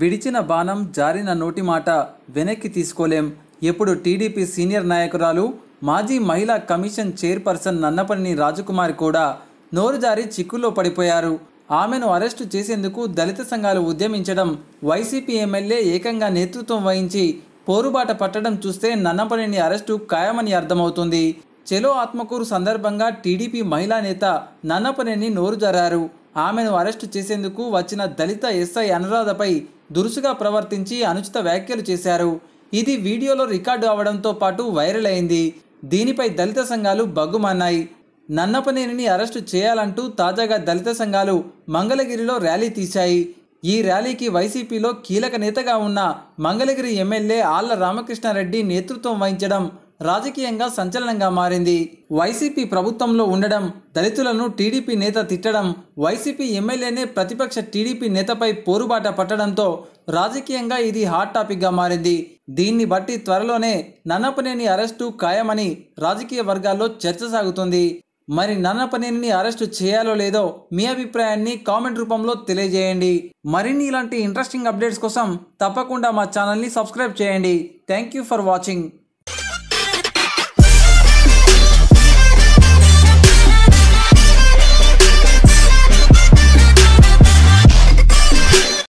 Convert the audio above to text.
విడిచిన బాణం జారిన నోటి మాట వెనక్కి తీసుకోలేం ఎప్పుడు టీడీపీ సీనియర్ నాయకురాలు మాజీ మహిళా కమిషన్ చైర్పర్సన్ నన్నపల్లిని రాజకుమారి కూడా నోరు జారి చిక్కుల్లో పడిపోయారు ఆమెను అరెస్టు చేసేందుకు దళిత సంఘాలు ఉద్యమించడం వైసీపీ ఎమ్మెల్యే ఏకంగా నేతృత్వం వహించి పోరుబాట పట్టడం చూస్తే నన్నపల్లిని అరెస్టు ఖాయమని అర్థమవుతుంది చెలో ఆత్మకూరు సందర్భంగా టీడీపీ మహిళా నేత నన్నపనేని నోరు జారారు ఆమెను అరెస్టు చేసేందుకు వచ్చిన దళిత ఎస్ఐ అనురాధపై దురుసుగా ప్రవర్తించి అనుచిత వ్యాఖ్యలు చేశారు ఇది వీడియోలో రికార్డు అవడంతో పాటు వైరల్ అయింది దీనిపై దళిత సంఘాలు బగ్గుమన్నాయి నన్నపనేనిని అరెస్టు చేయాలంటూ తాజాగా దళిత సంఘాలు మంగళగిరిలో ర్యాలీ తీశాయి ఈ ర్యాలీకి వైసీపీలో కీలక నేతగా ఉన్న మంగళగిరి ఎమ్మెల్యే ఆళ్ల రామకృష్ణారెడ్డి నేతృత్వం వహించడం రాజకీయంగా సంచలనంగా మారింది వైసీపీ ప్రభుత్వంలో ఉండడం దళితులను టీడీపీ నేత తిట్టడం వైసీపీ ఎమ్మెల్యేనే ప్రతిపక్ష టీడీపీ నేతపై పోరుబాట పట్టడంతో రాజకీయంగా ఇది హాట్ టాపిక్గా మారింది దీన్ని బట్టి త్వరలోనే నన్నపనేని అరెస్టు ఖాయమని రాజకీయ వర్గాల్లో చర్చ సాగుతుంది మరి నన్నపనేనిని అరెస్టు చేయాలో లేదో మీ అభిప్రాయాన్ని కామెంట్ రూపంలో తెలియజేయండి మరిన్ని ఇలాంటి ఇంట్రెస్టింగ్ అప్డేట్స్ కోసం తప్పకుండా మా ఛానల్ని సబ్స్క్రైబ్ చేయండి థ్యాంక్ యూ ఫర్ వాచింగ్